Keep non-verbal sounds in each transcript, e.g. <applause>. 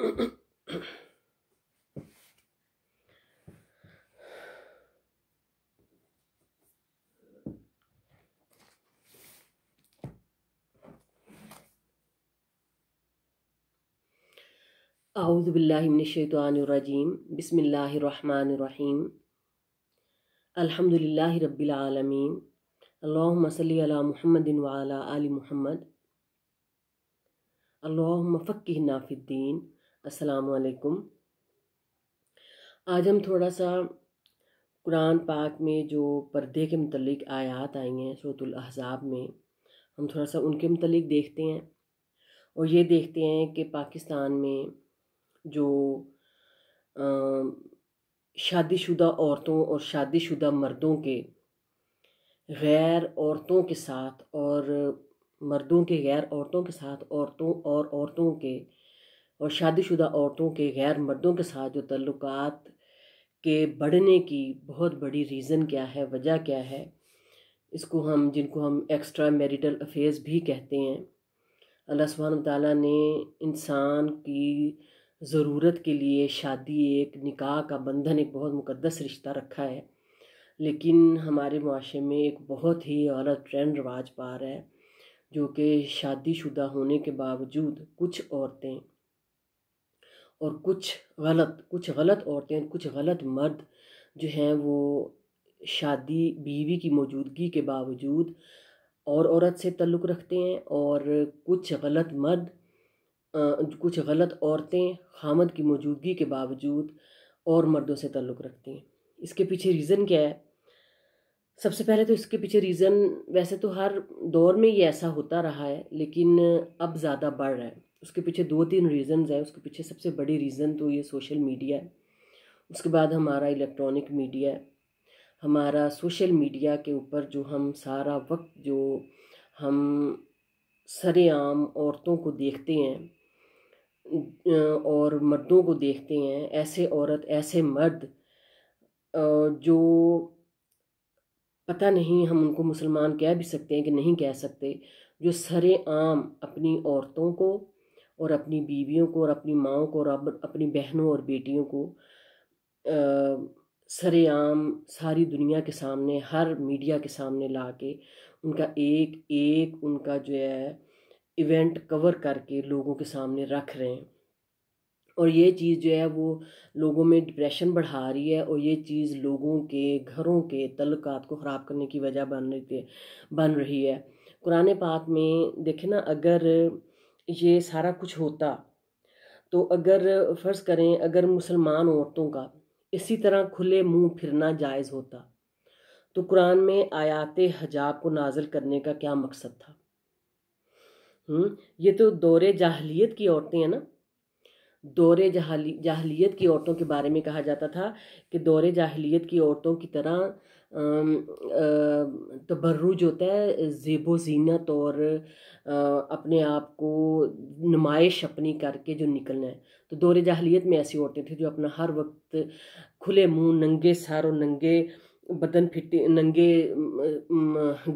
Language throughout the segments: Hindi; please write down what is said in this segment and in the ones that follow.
أعوذ بالله من الشيطان الرجيم بسم الله الرحمن الرحيم الحمد لله رب العالمين اللهم صل على محمد وعلى آل محمد اللهم فقهنا في الدين अस्सलाम आज हम थोड़ा सा कुरान पाक में जो पर्दे के मतलब आयात आई हैं सूरतुल अहज़ाब में हम थोड़ा सा उनके मतलब देखते हैं और ये देखते हैं कि पाकिस्तान में जो शादीशुदा औरतों और शादीशुदा मर्दों के गैर औरतों के साथ और मर्दों के गैर औरतों के साथ औरतों और औरतों के और शादीशुदा औरतों के गैर मर्दों के साथ जो तल्लुक़ के बढ़ने की बहुत बड़ी रीज़न क्या है वजह क्या है इसको हम जिनको हम एक्स्ट्रा मैरिटल अफेयर्स भी कहते हैं अल्लाह सुबहान ताली ने इंसान की ज़रूरत के लिए शादी एक निकाह का बंधन एक बहुत मुकद्दस रिश्ता रखा है लेकिन हमारे माशरे में एक बहुत ही गलत ट्रेंड रवाज पा रहा है जो कि शादीशुदा होने के बावजूद कुछ औरतें और कुछ गलत कुछ गलत औरतें कुछ गलत मर्द जो हैं वो शादी बीवी की मौजूदगी के बावजूद और औरत से तल्लुक रखते हैं और कुछ गलत मर्द कुछ गलत औरतें खामद की मौजूदगी के बावजूद और मर्दों से तल्लुक़ रखती हैं इसके पीछे रीज़न क्या है सबसे पहले तो इसके पीछे रीज़न वैसे तो हर दौर में ये ऐसा होता रहा है लेकिन अब ज़्यादा बढ़ रहा है उसके पीछे दो तीन रीज़न् हैं उसके पीछे सबसे बड़ी रीज़न तो ये सोशल मीडिया है उसके बाद हमारा इलेक्ट्रॉनिक मीडिया है हमारा सोशल मीडिया के ऊपर जो हम सारा वक्त जो हम सरेआम औरतों को देखते हैं और मर्दों को देखते हैं ऐसे औरत ऐसे मर्द जो पता नहीं हम उनको मुसलमान कह भी सकते हैं कि नहीं कह सकते जो सरेआम अपनी औरतों को और अपनी बीवियों को और अपनी माओ को और अपनी बहनों और बेटियों को सरेआम सारी दुनिया के सामने हर मीडिया के सामने ला के उनका एक एक उनका जो है इवेंट कवर करके लोगों के सामने रख रहे हैं और ये चीज़ जो है वो लोगों में डिप्रेशन बढ़ा रही है और ये चीज़ लोगों के घरों के तल्लक़ात को ख़राब करने की वजह बन रही है बन रही है कुरान पाक में देखे ना अगर ये सारा कुछ होता तो अगर फ़र्ज़ करें अगर मुसलमान औरतों का इसी तरह खुले मुंह फिरना जायज़ होता तो कुरान में आयात हजाब को नाजल करने का क्या मकसद था हम्म ये तो दौरे जाहलीत की औरतें हैं ना दौरे जहली जाहलीत की औरतों के बारे में कहा जाता था कि दौरे जाहलीत की औरतों की तरह तबर्रुज तो होता है ज़ेबो ज़ीनत और अपने आप को नुमाइश अपनी करके जो निकलना है तो दौरे जहलीत में ऐसी औरतें थी जो अपना हर वक्त खुले मुंह नंगे सर और नंगे बदन फिरती नंगे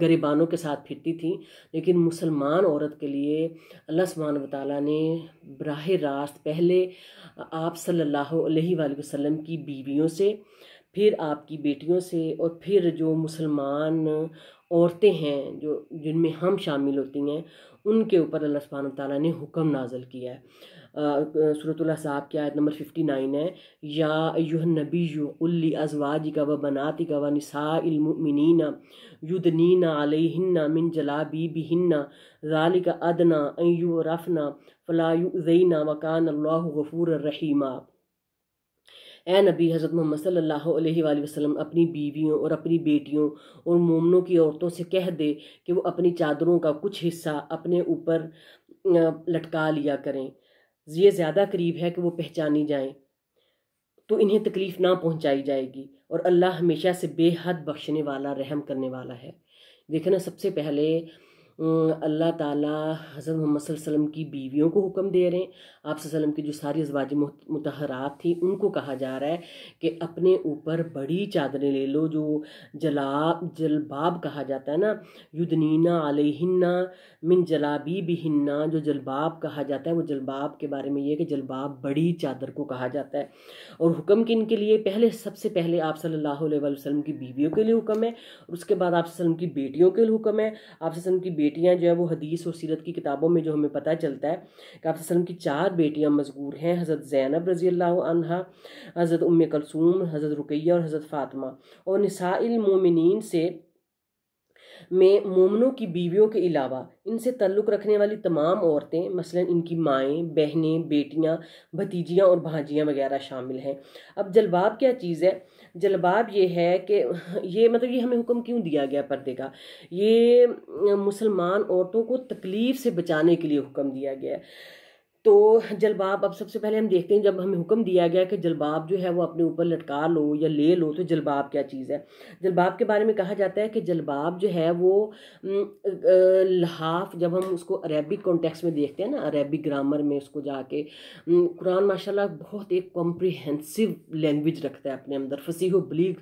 गरीबानों के साथ फिरती थी लेकिन मुसलमान औरत के लिए अल्लाह सुबहान वाली ने बरह रास्त पहले आप सल्लल्लाहु अलैहि वसल्लम की बीवियों से फिर आपकी बेटियों से और फिर जो मुसलमान औरतें हैं जो जिनमें हम शामिल होती हैं उनके ऊपर अल्लाह सुबहान ताली ने हुक्म नाजल किया है सूरतुल्ला साहब की आयत नंबर फिफ्टी नाइन है या युह नबी युल्ली अजवाज का व बनाती का व निसामिनना युदनीना अलहिन्ना मिन बी बिहन्ना ज़ालिका का अदना रफना फ़लायना वकान अल्लाह गफ़ूर रहीमा ए नबी हज़रत मोहम्मद सल्लल्लाहु अलैहि वसल्लम अपनी बीवियों और अपनी बेटियों और मोमनों की औरतों से कह दे कि वो अपनी चादरों का कुछ हिस्सा अपने ऊपर लटका लिया करें ये ज़्यादा करीब है कि वो पहचानी जाएं तो इन्हें तकलीफ़ ना पहुंचाई जाएगी और अल्लाह हमेशा से बेहद बख्शने वाला रहम करने वाला है देखना सबसे पहले अल्लाह ताला हज़रत मोहम्मद वसल्लम की बीवियों को हुक्म दे रहे हैं आप वसल्लम की जो सारी अजवाज मतहरात थी उनको कहा जा रहा है कि अपने ऊपर बड़ी चादरें ले लो जो जलाब जलबाब कहा जाता है ना युदनीना आलहिन्ना मिन जलाबी बिहन्ना जो जलबाब कहा जाता है वो जलबाब के बारे में ये कि जलबाब बड़ी चादर को कहा जाता है और हुक्म किन के लिए पहले सबसे पहले आप सल्ला वसलम की बीवियों के लिए हुक्म है उसके बाद आप की बेटियों के लिए हुक्म है आप की बेटियां जो है वो हदीस और सीरत की किताबों में जो हमें पता चलता है कि आप वसलम की चार बेटियां मजबूर हैं हज़रत ज़ैनब रज़ी अनहा हज़रत उम कलसूम हज़रत रुकैया और हज़रत फातमा और निसाइल मोमिन से में मोमनों की बीवियों के अलावा इनसे ताल्लुक़ रखने वाली तमाम औरतें मसलन इनकी माएँ बहनें बेटियाँ भतीजियाँ और भाजियाँ वगैरह शामिल हैं अब जलबाब क्या चीज़ है जलबाब ये है कि <laughs> ये मतलब ये हमें हुक्म क्यों दिया गया पर्दे का ये मुसलमान औरतों को तकलीफ़ से बचाने के लिए हुक्म दिया गया है तो जलबाब अब सबसे पहले हम देखते हैं जब हमें हुक्म दिया गया कि जलबाब जो है वो अपने ऊपर लटका लो या ले लो तो जलबाब क्या चीज़ है जलबाब के बारे में कहा जाता है कि जलबाब जो है वो लहाफ जब हम उसको अरेबिक कॉन्टेक्स्ट में देखते हैं ना अरेबिक ग्रामर में उसको जाके कुरान माशाल्लाह बहुत एक कॉम्प्रिहेंसिव लैंग्वेज रखता है अपने अंदर फसीह बलीग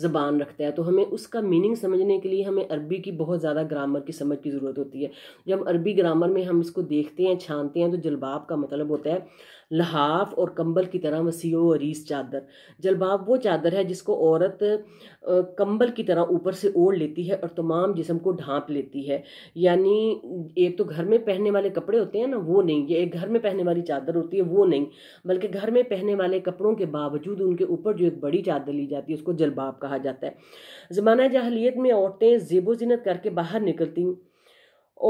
ज़बान रखता है तो हमें उसका मीनिंग समझने के लिए हमें अरबी की बहुत ज़्यादा ग्रामर की समझ की ज़रूरत होती है जब अरबी ग्रामर में हम इसको देखते हैं छानते हैं तो जलबाब जलबाब का मतलब होता है लहाफ और कंबल की तरह वसी वरीस चादर जलबाब वो चादर है जिसको औरत कंबल की तरह ऊपर से ओढ़ लेती है और तमाम जिसम को ढांप लेती है यानी एक तो घर में पहनने वाले कपड़े होते हैं ना वो नहीं ये एक घर में पहनने वाली चादर होती है वो नहीं बल्कि घर में पहनने वाले कपड़ों के बावजूद उनके ऊपर जो एक बड़ी चादर ली जाती है उसको जलबाब कहा जाता है ज़माना जहलीत में औरतें जेबो जिनत करके बाहर निकलती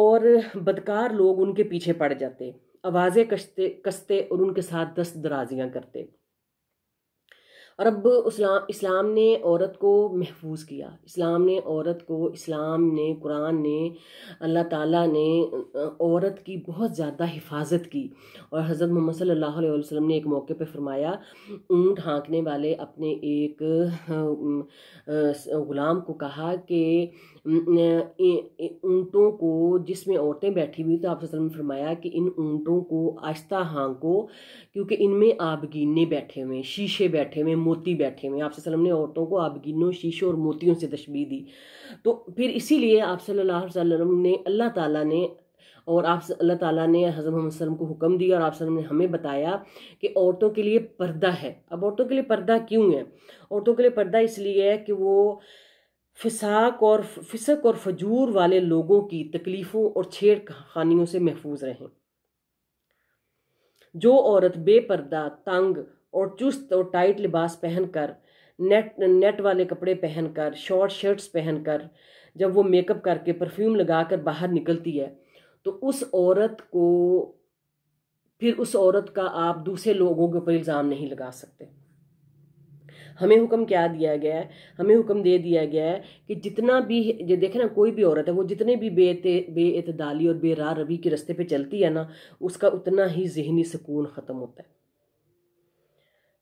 और बदकार लोग उनके पीछे पड़ जाते आवाज़ें कसते कसते और उनके साथ दस्त दराजियाँ करते और अब उसम इस्लाम ने औरत को महफूज किया इस्लाम ने औरत को इस्लाम ने कुरान ने अल्लाह ताला ने औरत की बहुत ज़्यादा हिफाजत की और हज़रत मोहम्मद सल्लल्लाहु अलैहि वसल्लम ने एक मौके पर फरमाया ऊँट हाँकने वाले अपने एक ग़ुलाम को कहा कि ऊँटों को जिसमें औरतें बैठी हुई तो आप ने फरमाया कि इन ऊँटों को आहिस्ता हांको क्योंकि इनमें आबगीने बैठे हुए शीशे बैठे हुए मोती बैठे हुए आप ने औरतों को आबगीनों शीशों और मोतियों से तशबी दी तो फिर इसीलिए आप सल्लाम ने अल्लाह ताला ने और आप अल्लाह ताला ने हज़म वसलम को हुक्म दिया और आप ने हमें बताया कि औरतों के लिए पर्दा है अब औरतों के लिए पर्दा क्यों है औरतों के लिए पर्दा इसलिए है कि वो फिसाक और फिसक और फजूर वाले लोगों की तकलीफ़ों और छेड़ खानियों से महफूज रहें जो औरत बेपर्दा तंग और चुस्त और टाइट लिबास पहनकर नेट नेट वाले कपड़े पहनकर शॉर्ट शर्ट्स पहनकर जब वो मेकअप करके परफ्यूम लगाकर बाहर निकलती है तो उस औरत को फिर उस औरत का आप दूसरे लोगों के ऊपर इल्ज़ाम नहीं लगा सकते हमें हुक्म क्या दिया गया है हमें हुक्म दे दिया गया है कि जितना भी जो देखे ना कोई भी औरत है वो जितने भी बे बेतदाली और बेरा रवी के रस्ते पे चलती है ना उसका उतना ही जहनी सुकून ख़त्म होता है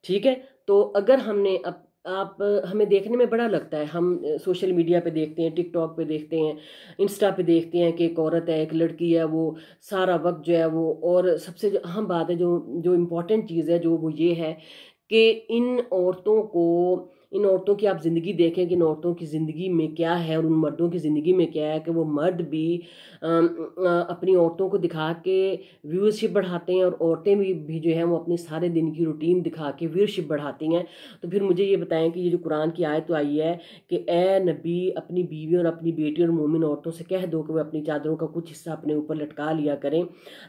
ठीक है तो अगर हमने अब आप हमें देखने में बड़ा लगता है हम सोशल मीडिया पे देखते हैं टिकटॉक पे देखते हैं इंस्टा पे देखते हैं कि एक औरत है एक लड़की है वो सारा वक्त जो है वो और सबसे जो अहम बात है जो जो इम्पोर्टेंट चीज़ है जो वो ये है कि इन औरतों को इन औरतों की आप ज़िंदगी देखें कि इन औरतों की ज़िंदगी में क्या है और उन मर्दों की ज़िंदगी में क्या है कि वो मर्द भी अपनी औरतों को दिखा के व्यूअरशिप बढ़ाते हैं और औरतें भी भी जो है वो अपने सारे दिन की रूटीन दिखा के व्यूअरशिप बढ़ाती हैं तो फिर मुझे ये बताएं कि ये जो कुरान की आयत तो आई है कि ए नबी अपनी बीवी और अपनी बेटी और मोमिन औरतों से कह दो कि वह अपनी चादरों का कुछ हिस्सा अपने ऊपर लटका लिया करें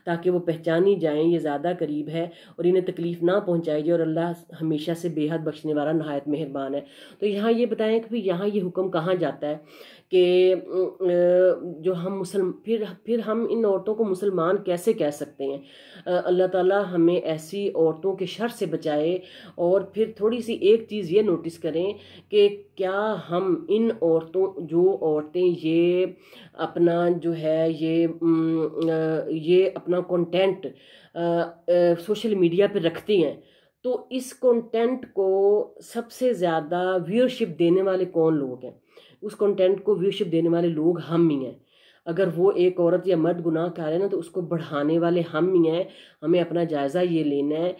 ताकि वो पहचानी जाएँ ये ज़्यादा करीब है और इन्हें तकलीफ़ ना पहुँचाई जाए और अल्लाह हमेशा से बेहद बख्शने वाला नहायत मेहरबान है तो यहाँ ये बताएं कि भाई यहाँ ये हुक्म कहाँ जाता है कि जो हम मुसलम फिर फिर हम इन औरतों को मुसलमान कैसे कह सकते हैं अल्लाह ताला हमें ऐसी औरतों के शर से बचाए और फिर थोड़ी सी एक चीज़ ये नोटिस करें कि क्या हम इन औरतों जो औरतें ये अपना जो है ये ये अपना कंटेंट सोशल मीडिया पर रखती हैं तो इस कंटेंट को सबसे ज़्यादा व्यूअरशिप देने वाले कौन लोग हैं उस कंटेंट को व्यूअरशिप देने वाले लोग हम ही हैं अगर वो एक औरत या मर्द गुनाह कर रहे हैं ना तो उसको बढ़ाने वाले हम ही हैं हमें अपना जायज़ा ये लेना है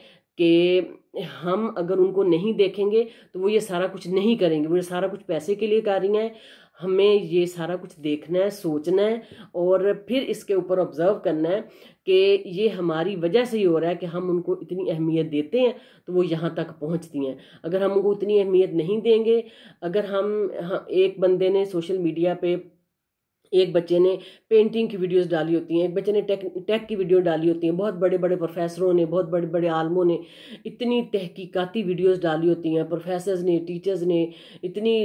कि हम अगर उनको नहीं देखेंगे तो वो ये सारा कुछ नहीं करेंगे वो ये सारा कुछ पैसे के लिए कर रही हैं हमें ये सारा कुछ देखना है सोचना है और फिर इसके ऊपर ऑब्ज़र्व करना है कि ये हमारी वजह से ही हो रहा है कि हम उनको इतनी अहमियत देते हैं तो वो यहाँ तक पहुँचती हैं अगर हम उनको इतनी अहमियत नहीं देंगे अगर हम हाँ, एक बंदे ने सोशल मीडिया पे एक बच्चे ने पेंटिंग की वीडियोस डाली होती हैं एक बच्चे ने टेक टेक की वीडियो डाली होती हैं बहुत बड़े बड़े प्रोफेसरों ने बहुत बड़े बड़े आलमों ने इतनी तहकीकाती वीडियोस डाली होती हैं प्रोफेसर्स ने टीचर्स ने इतनी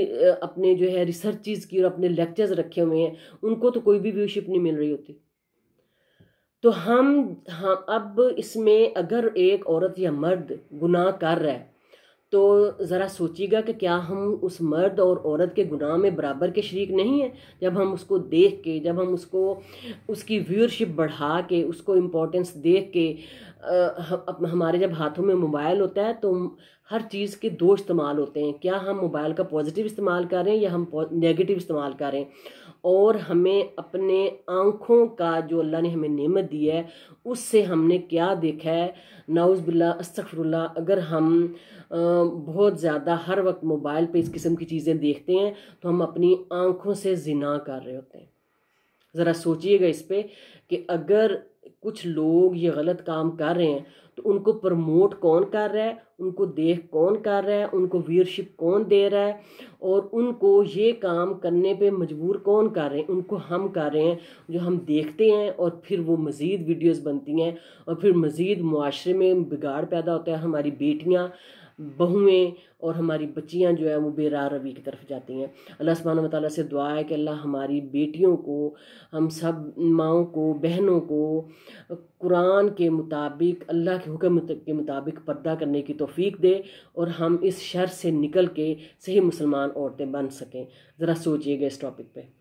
अपने जो है रिसर्चिज़ की और अपने लेक्चर्स रखे हुए हैं उनको तो कोई भी व्यूशिप नहीं मिल रही होती तो हम हाँ अब इसमें अगर एक औरत या मर्द गुनाह कर रहा है तो ज़रा सोचिएगा कि क्या हम उस मर्द और औरत के गुनाह में बराबर के शरीक नहीं हैं जब हम उसको देख के जब हम उसको उसकी व्यूअरशिप बढ़ा के उसको इम्पोर्टेंस देख के आ, हमारे जब हाथों में मोबाइल होता है तो हर चीज़ के दो इस्तेमाल होते हैं क्या हम मोबाइल का पॉजिटिव इस्तेमाल कर रहे हैं या हम नेगेटिव इस्तेमाल कर रहे हैं और हमें अपने आँखों का जो अल्लाह ने हमें नेमत दी है उससे हमने क्या देखा है बिल्ला अस्तफ़रुल्ला अगर हम बहुत ज़्यादा हर वक्त मोबाइल पे इस किस्म की चीज़ें देखते हैं तो हम अपनी आँखों से जिना कर रहे होते हैं ज़रा सोचिएगा इस पर कि अगर कुछ लोग ये गलत काम कर रहे हैं तो उनको प्रमोट कौन कर रहा है उनको देख कौन कर रहा है उनको व्यूअरशिप कौन दे रहा है और उनको ये काम करने पे मजबूर कौन कर रहे हैं उनको हम कर रहे हैं जो हम देखते हैं और फिर वो मज़ीद वीडियोस बनती हैं और फिर मज़ीद माशरे में बिगाड़ पैदा होता है हमारी बेटियाँ बहुएं और हमारी बच्चियां जो है वो बेरा रवी की तरफ जाती हैं अल्लाह सुबहान वाली से दुआ है कि अल्लाह हमारी बेटियों को हम सब माओं को बहनों को कुरान के मुताबिक अल्लाह के हुक्म के मुताबिक पर्दा करने की तोफ़ी दे और हम इस शर से निकल के सही मुसलमान औरतें बन सकें ज़रा सोचिएगा इस टॉपिक पर